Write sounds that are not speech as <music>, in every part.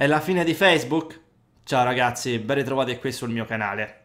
È la fine di Facebook? Ciao ragazzi, ben ritrovati qui sul mio canale.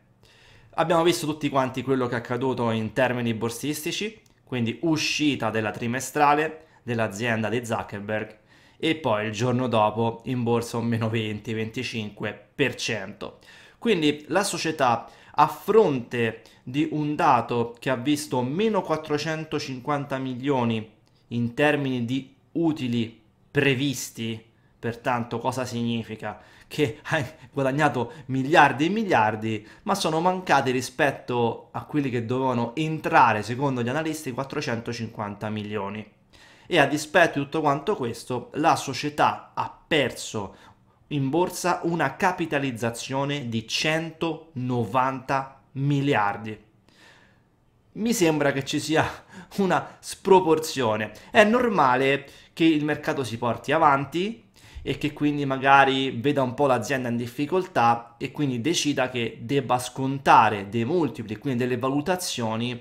Abbiamo visto tutti quanti quello che è accaduto in termini borsistici, quindi uscita della trimestrale dell'azienda di Zuckerberg e poi il giorno dopo in borsa un meno 20-25%. Quindi la società a fronte di un dato che ha visto meno 450 milioni in termini di utili previsti Pertanto cosa significa? Che <laughs> hai guadagnato miliardi e miliardi, ma sono mancati rispetto a quelli che dovevano entrare, secondo gli analisti, 450 milioni. E a dispetto di tutto quanto questo, la società ha perso in borsa una capitalizzazione di 190 miliardi. Mi sembra che ci sia una sproporzione. È normale che il mercato si porti avanti, e che quindi magari veda un po' l'azienda in difficoltà e quindi decida che debba scontare dei multipli, quindi delle valutazioni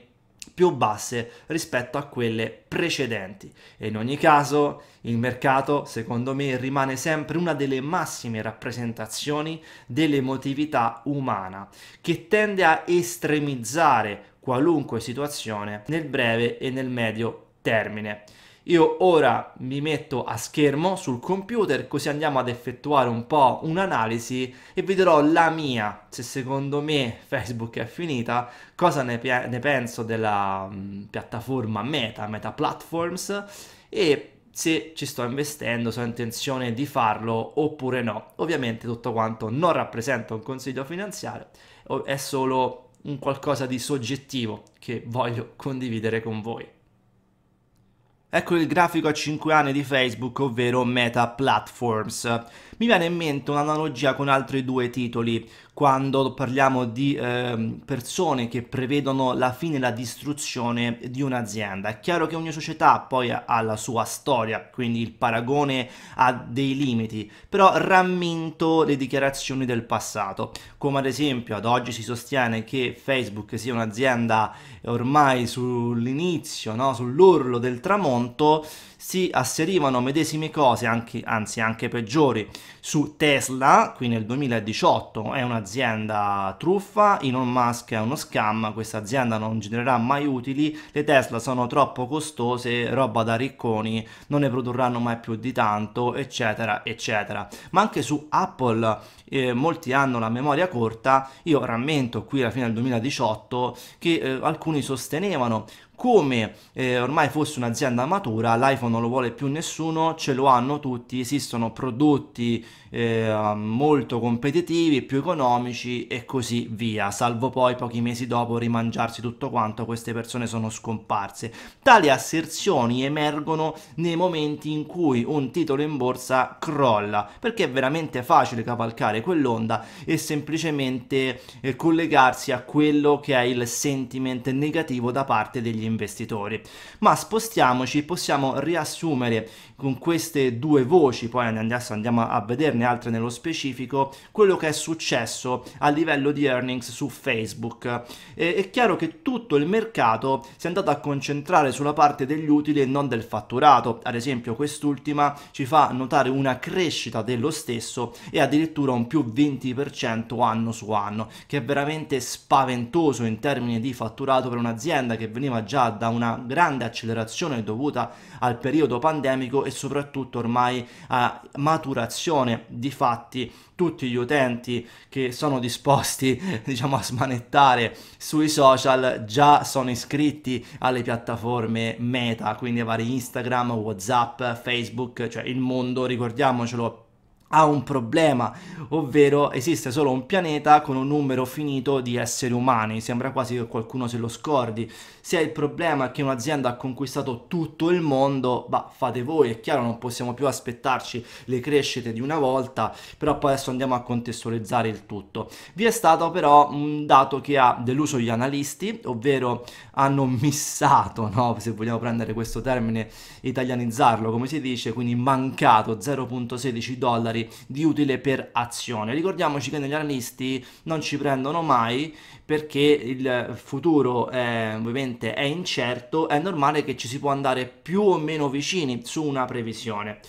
più basse rispetto a quelle precedenti e in ogni caso il mercato secondo me rimane sempre una delle massime rappresentazioni dell'emotività umana che tende a estremizzare qualunque situazione nel breve e nel medio termine. Io ora mi metto a schermo sul computer così andiamo ad effettuare un po' un'analisi e vedrò la mia, se secondo me Facebook è finita, cosa ne, pe ne penso della mh, mm, piattaforma Meta, Meta Platforms e se ci sto investendo, se ho intenzione di farlo oppure no. Ovviamente tutto quanto non rappresenta un consiglio finanziario, è solo un qualcosa di soggettivo che voglio condividere con voi. Ecco il grafico a 5 anni di Facebook, ovvero Meta Platforms. Mi viene in mente un'analogia con altri due titoli quando parliamo di eh, persone che prevedono la fine e la distruzione di un'azienda. È chiaro che ogni società poi ha la sua storia, quindi il paragone ha dei limiti, però rammento le dichiarazioni del passato, come ad esempio ad oggi si sostiene che Facebook sia un'azienda ormai sull'inizio, no? sull'orlo del tramonto, si asserivano medesime cose, anche, anzi anche peggiori, su Tesla, qui nel 2018 è un'azienda truffa, Elon Musk è uno scam, questa azienda non genererà mai utili, le Tesla sono troppo costose, roba da ricconi, non ne produrranno mai più di tanto, eccetera, eccetera. Ma anche su Apple eh, molti hanno la memoria corta, io rammento qui alla fine del 2018 che eh, alcuni sostenevano come eh, ormai fosse un'azienda matura, l'iPhone non lo vuole più nessuno, ce lo hanno tutti, esistono prodotti eh, molto competitivi, più economici e così via, salvo poi pochi mesi dopo rimangiarsi tutto quanto, queste persone sono scomparse. Tali asserzioni emergono nei momenti in cui un titolo in borsa crolla, perché è veramente facile cavalcare quell'onda e semplicemente eh, collegarsi a quello che è il sentiment negativo da parte degli investitori investitori. Ma spostiamoci, possiamo riassumere con queste due voci, poi adesso andiamo a vederne altre nello specifico, quello che è successo a livello di earnings su Facebook. E, è chiaro che tutto il mercato si è andato a concentrare sulla parte degli utili e non del fatturato, ad esempio quest'ultima ci fa notare una crescita dello stesso e addirittura un più 20% anno su anno, che è veramente spaventoso in termini di fatturato per un'azienda che veniva già già da una grande accelerazione dovuta al periodo pandemico e soprattutto ormai a maturazione di fatti tutti gli utenti che sono disposti <laughs> diciamo a smanettare sui social già sono iscritti alle piattaforme meta quindi vari Instagram, Whatsapp, Facebook, cioè il mondo ricordiamocelo ha un problema, ovvero esiste solo un pianeta con un numero finito di esseri umani, sembra quasi che qualcuno se lo scordi. Se il problema è che un'azienda ha conquistato tutto il mondo, bah, fate voi, è chiaro non possiamo più aspettarci le crescite di una volta, però poi adesso andiamo a contestualizzare il tutto. Vi è stato però un dato che ha deluso gli analisti, ovvero hanno <laughs> missato, no? se vogliamo prendere questo termine, italianizzarlo come si dice, quindi mancato 0.16 dollari di utile per azione. Ricordiamoci che negli analisti non ci prendono mai perché il futuro è, ovviamente è incerto, è normale che ci si può andare più o meno vicini su una previsione.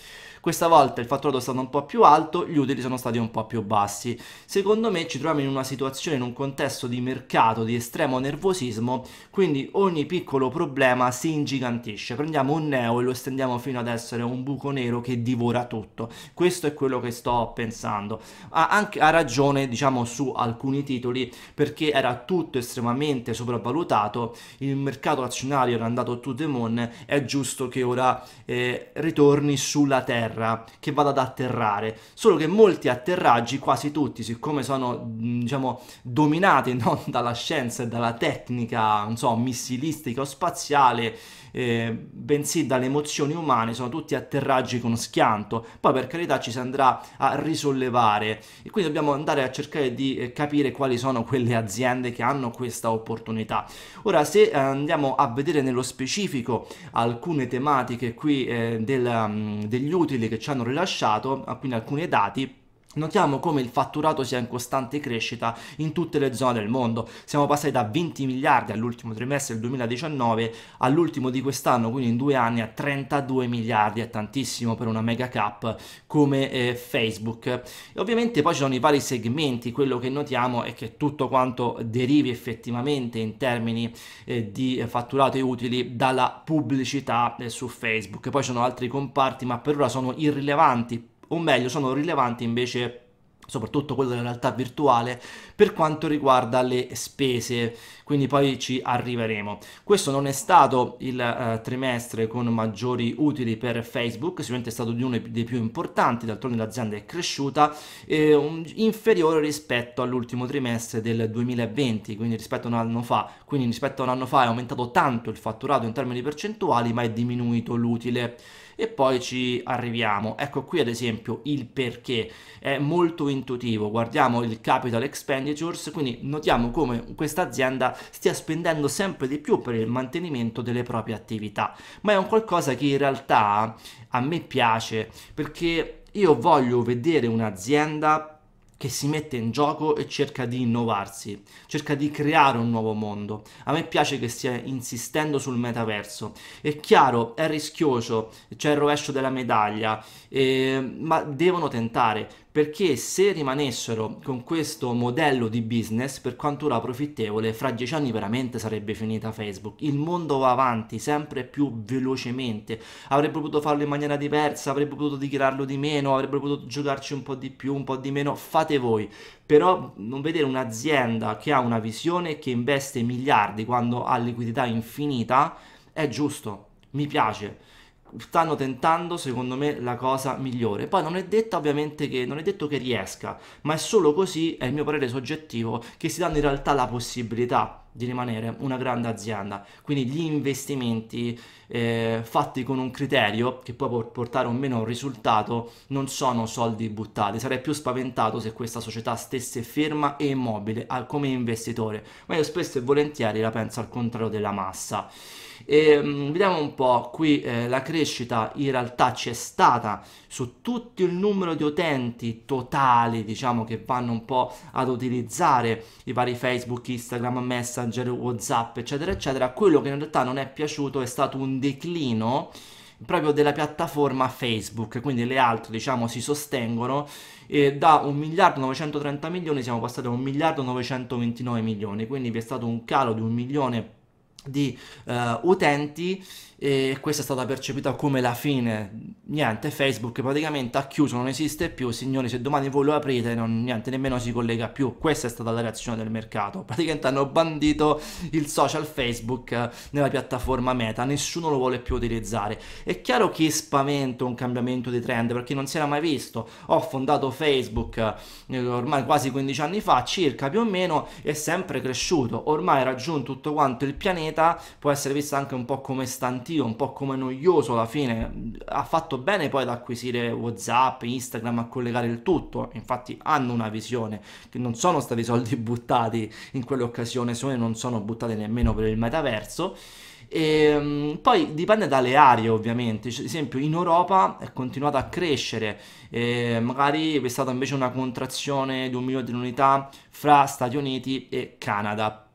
Questa volta il fatturato è stato un po' più alto, gli utili sono stati un po' più bassi. Secondo me ci troviamo in una situazione, in un contesto di mercato di estremo nervosismo, quindi ogni piccolo problema si ingigantisce. Prendiamo un neo e lo estendiamo fino ad essere un buco nero che divora tutto. Questo è quello che sto pensando. Ha, anche, ha ragione, diciamo, su alcuni titoli perché era tutto estremamente sopravvalutato, il mercato azionario era andato to the moon, è giusto che ora eh, ritorni sulla terra terra che vado ad atterrare, solo che molti atterraggi, quasi tutti, siccome sono mm, diciamo dominati <laughs> non dalla scienza e dalla tecnica, non so, missilistica o spaziale, eh, bensì dalle emozioni umane, sono tutti atterraggi con schianto, poi per carità ci si andrà a risollevare e quindi dobbiamo andare a cercare di eh, capire quali sono quelle aziende che hanno questa opportunità. Ora se eh, andiamo a vedere nello specifico alcune tematiche qui eh, del, mm, degli utili che ci hanno rilasciato, ah, quindi alcuni dati, Notiamo come il fatturato sia in costante crescita in tutte le zone del mondo. Siamo passati da 20 miliardi all'ultimo trimestre del 2019 all'ultimo di quest'anno, quindi in due anni a 32 miliardi, è tantissimo per una mega cap come eh, Facebook. E ovviamente poi ci sono i vari segmenti, quello che notiamo è che tutto quanto derivi effettivamente in termini eh, di fatturato e utili dalla pubblicità eh, su Facebook. Poi ci sono altri comparti, ma per ora sono irrilevanti o meglio sono rilevanti invece soprattutto quello della realtà virtuale per quanto riguarda le spese quindi poi ci arriveremo questo non è stato il eh, trimestre con maggiori utili per facebook sicuramente è stato di uno dei più importanti d'altronde l'azienda è cresciuta eh, un, um, inferiore rispetto all'ultimo trimestre del 2020 quindi rispetto a un anno fa quindi rispetto a un anno fa è aumentato tanto il fatturato in termini percentuali ma è diminuito l'utile e poi ci arriviamo. Ecco qui ad esempio il perché, è molto intuitivo, guardiamo il capital expenditures, quindi notiamo come questa azienda stia spendendo sempre di più per il mantenimento delle proprie attività, ma è un qualcosa che in realtà a me piace perché io voglio vedere un'azienda che si mette in gioco e cerca di innovarsi, cerca di creare un nuovo mondo. A me piace che stia insistendo sul metaverso. È chiaro, è rischioso, c'è il rovescio della medaglia, eh, ma devono tentare perché se rimanessero con questo modello di business per quanto profittevole fra dieci anni veramente sarebbe finita Facebook il mondo va avanti sempre più velocemente avrebbero potuto farlo in maniera diversa avrebbero potuto dichiararlo di meno avrebbero potuto giocarci un po' di più un po' di meno fate voi però non vedere un'azienda che ha una visione che investe miliardi quando ha liquidità infinita è giusto mi piace stanno tentando secondo me la cosa migliore poi non è detto ovviamente che non è detto che riesca ma è solo così è il mio parere soggettivo che si danno in realtà la possibilità di rimanere una grande azienda quindi gli investimenti eh, fatti con un criterio che poi può portare o meno un risultato non sono soldi buttati sarei più spaventato se questa società stesse ferma e immobile come investitore ma io spesso e volentieri la penso al contrario della massa e, ehm, vediamo un po' qui eh, la crescita in realtà c'è stata su tutto il numero di utenti totali diciamo che vanno un po' ad utilizzare i vari Facebook, Instagram, Messenger, Whatsapp eccetera eccetera. Quello che in realtà non è piaciuto è stato un declino proprio della piattaforma Facebook, quindi le altre diciamo si sostengono e da 1 miliardo 930 milioni siamo passati a 1 miliardo 929 milioni, quindi vi è stato un calo di 1 milione di uh, utenti e questa è stata percepita come la fine niente Facebook praticamente ha chiuso non esiste più signori se domani voi lo aprite non, niente nemmeno si collega più questa è stata la reazione del mercato <laughs> praticamente hanno bandito il social Facebook eh, nella piattaforma Meta nessuno lo vuole più utilizzare è chiaro che spavento un cambiamento di trend perché non si era mai visto ho fondato Facebook eh, ormai quasi 15 anni fa circa più o meno è sempre cresciuto ormai ha raggiunto tutto quanto il pianeta meta, può essere vista anche un po' come stantio, un po' come noioso alla fine. Ha fatto bene poi ad acquisire WhatsApp, Instagram, a collegare il tutto. Infatti hanno una visione, che non sono stati <laughs> soldi buttati in quell'occasione, secondo me non sono buttati nemmeno per il metaverso. E, ehm, poi dipende dalle aree ovviamente, cioè, ad esempio in Europa è continuato a crescere, e ehm, magari è stata invece una contrazione di un milione di unità fra Stati Uniti e Canada,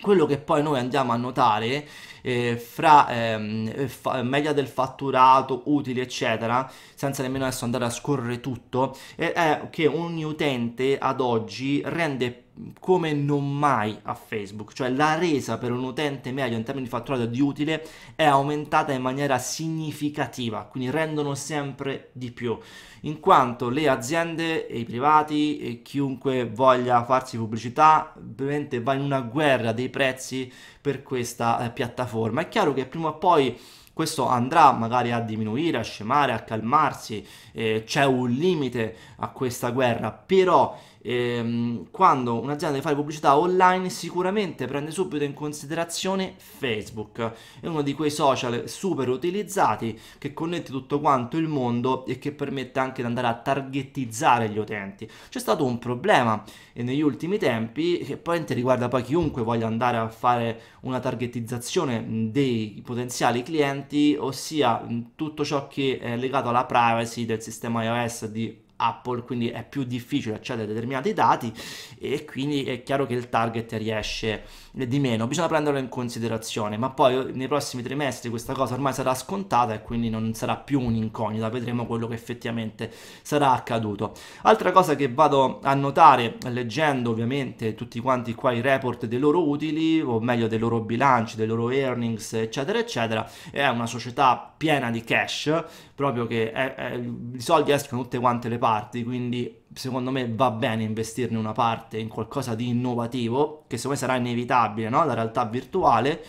quello che poi noi andiamo a notare eh, fra ehm, eh, fa, media del fatturato, utili eccetera, senza nemmeno adesso andare a scorrere tutto, eh, è che ogni utente ad oggi rende più come non mai a Facebook, cioè la resa per un utente medio in termini di fatturato di utile è aumentata in maniera significativa, quindi rendono sempre di più, in quanto le aziende e i privati e chiunque voglia farsi pubblicità ovviamente va in una guerra dei prezzi per questa eh, piattaforma. È chiaro che prima o poi questo andrà magari a diminuire, a scemare, a calmarsi, eh, c'è un limite a questa guerra, però ehm, quando un'azienda deve fare pubblicità online sicuramente prende subito in considerazione Facebook, è uno di quei social super utilizzati che connette tutto quanto il mondo e che permette anche di andare a targetizzare gli utenti. C'è stato un problema eh, negli ultimi tempi che probabilmente riguarda poi chiunque voglia andare a fare una targetizzazione dei potenziali clienti, ossia tutto ciò che è legato alla privacy del sistema iOS di Apple, quindi è più difficile accedere a determinati dati e quindi è chiaro che il target riesce di meno, bisogna prenderlo in considerazione, ma poi eh, nei prossimi trimestri questa cosa ormai sarà scontata e quindi non sarà più un'incognita, vedremo quello che effettivamente sarà accaduto. Altra cosa che vado a notare leggendo ovviamente tutti quanti qua i report dei loro utili, o meglio dei loro bilanci, dei loro earnings, eccetera, eccetera, è una società piena di cash, proprio che è, è, i soldi escono tutte quante le parti parti, quindi secondo me va bene investirne una parte in qualcosa di innovativo, che secondo me sarà inevitabile, no? la realtà virtuale.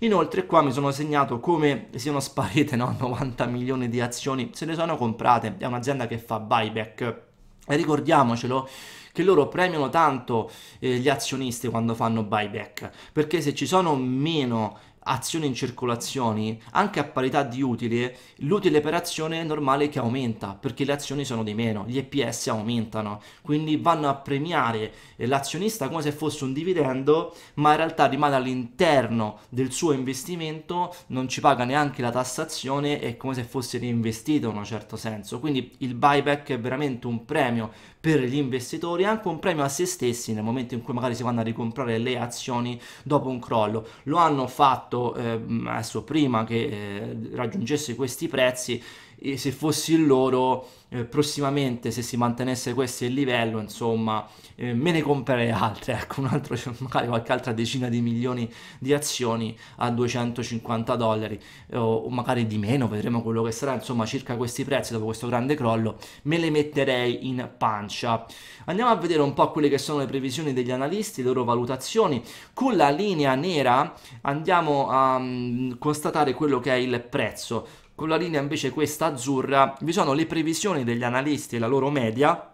Inoltre qua mi sono segnato come siano sparite no? 90 <laughs> milioni di azioni, se le sono comprate, è un'azienda che fa buyback. E ricordiamocelo che loro premiano tanto eh, gli azionisti quando fanno buyback, perché se ci sono meno azioni in circolazione, anche a parità di utile, l'utile per azione è normale che aumenta, perché le azioni sono di meno, gli EPS aumentano, quindi vanno a premiare l'azionista come se fosse un dividendo, ma in realtà rimane all'interno del suo investimento, non ci paga neanche la tassazione, è come se fosse reinvestito in un certo senso. Quindi il buyback è veramente un premio per gli investitori e anche un premio a se stessi nel momento in cui magari si vanno a ricomprare le azioni dopo un crollo. Lo hanno fatto eh, adesso prima che eh, raggiungesse questi prezzi e se fossi il loro eh, prossimamente se si mantenesse questo il livello insomma eh, me ne comprerei altre <laughs> ecco un altro cioè, magari qualche altra decina di milioni di azioni a 250 dollari o magari di meno vedremo quello che sarà insomma circa questi prezzi dopo questo grande crollo me le metterei in pancia andiamo a vedere un po' quelle che sono le previsioni degli analisti le loro valutazioni con la linea nera andiamo a um, constatare quello che è il prezzo con la linea invece questa azzurra vi sono le previsioni degli analisti e la loro media,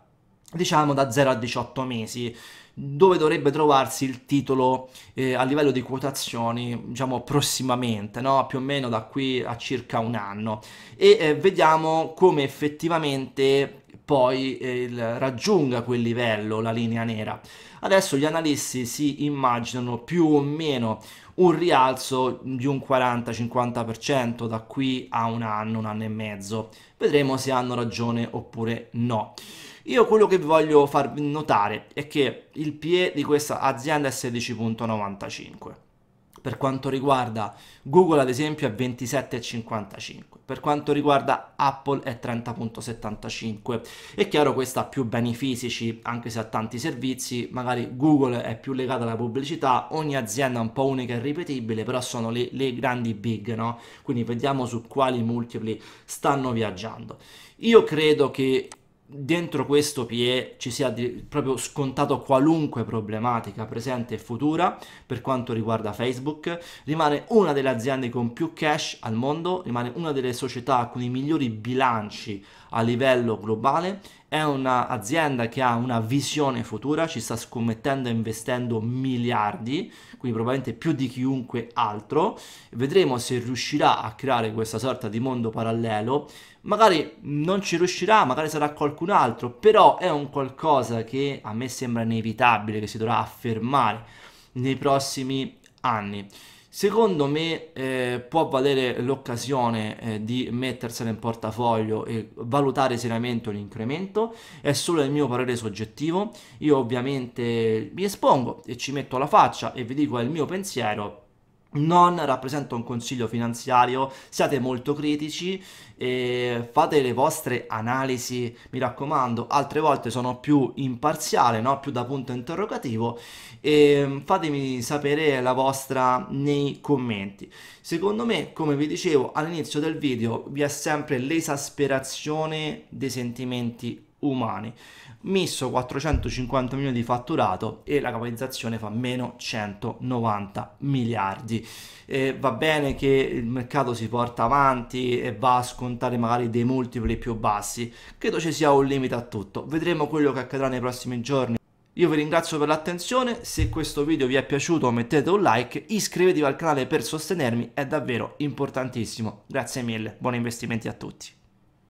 diciamo da 0 a 18 mesi, dove dovrebbe trovarsi il titolo eh, a livello di quotazioni, diciamo prossimamente, no? più o meno da qui a circa un anno. E eh, vediamo come effettivamente poi eh, raggiunga quel livello, la linea nera. Adesso gli analisti si immaginano più o meno un rialzo di un 40-50% da qui a un anno, un anno e mezzo. Vedremo se hanno ragione oppure no. Io quello che voglio farvi notare è che il PE di questa azienda è 16.95 per quanto riguarda Google ad esempio è 27,55, per quanto riguarda Apple è 30,75. È chiaro questa ha più beni fisici, anche se ha tanti servizi, magari Google è più legata alla pubblicità, ogni azienda è un po' unica e ripetibile, però sono le, le grandi big, no? Quindi vediamo su quali multipli stanno viaggiando. Io credo che dentro questo PE ci sia di, proprio scontato qualunque problematica presente e futura per quanto riguarda Facebook, rimane una delle aziende con più cash al mondo, rimane una delle società con i migliori bilanci a livello globale, è un'azienda che ha una visione futura, ci sta scommettendo e investendo miliardi, quindi probabilmente più di chiunque altro. Vedremo se riuscirà a creare questa sorta di mondo parallelo. Magari non ci riuscirà, magari sarà qualcun altro, però è un qualcosa che a me sembra inevitabile, che si dovrà affermare nei prossimi anni. Secondo me eh, può valere l'occasione eh, di mettersela in portafoglio e valutare seriamente un incremento, è solo il mio parere soggettivo, io ovviamente mi espongo e ci metto la faccia e vi dico è il mio pensiero, non rappresenta un consiglio finanziario, siate molto critici e fate le vostre analisi, mi raccomando, altre volte sono più imparziale, no? più da punto interrogativo e mm, fatemi sapere la vostra nei commenti. Secondo me, come vi dicevo all'inizio del video, vi è sempre l'esasperazione dei sentimenti umani. Misso 450 milioni di fatturato e la capitalizzazione fa meno 190 miliardi. Eh, va bene che il mercato si porta avanti e va a scontare magari dei multipli più bassi, credo ci sia un limite a tutto. Vedremo quello che accadrà nei prossimi giorni. Io vi ringrazio per l'attenzione, se questo video vi è piaciuto mettete un like, iscrivetevi al canale per sostenermi, è davvero importantissimo. Grazie mille, buoni investimenti a tutti.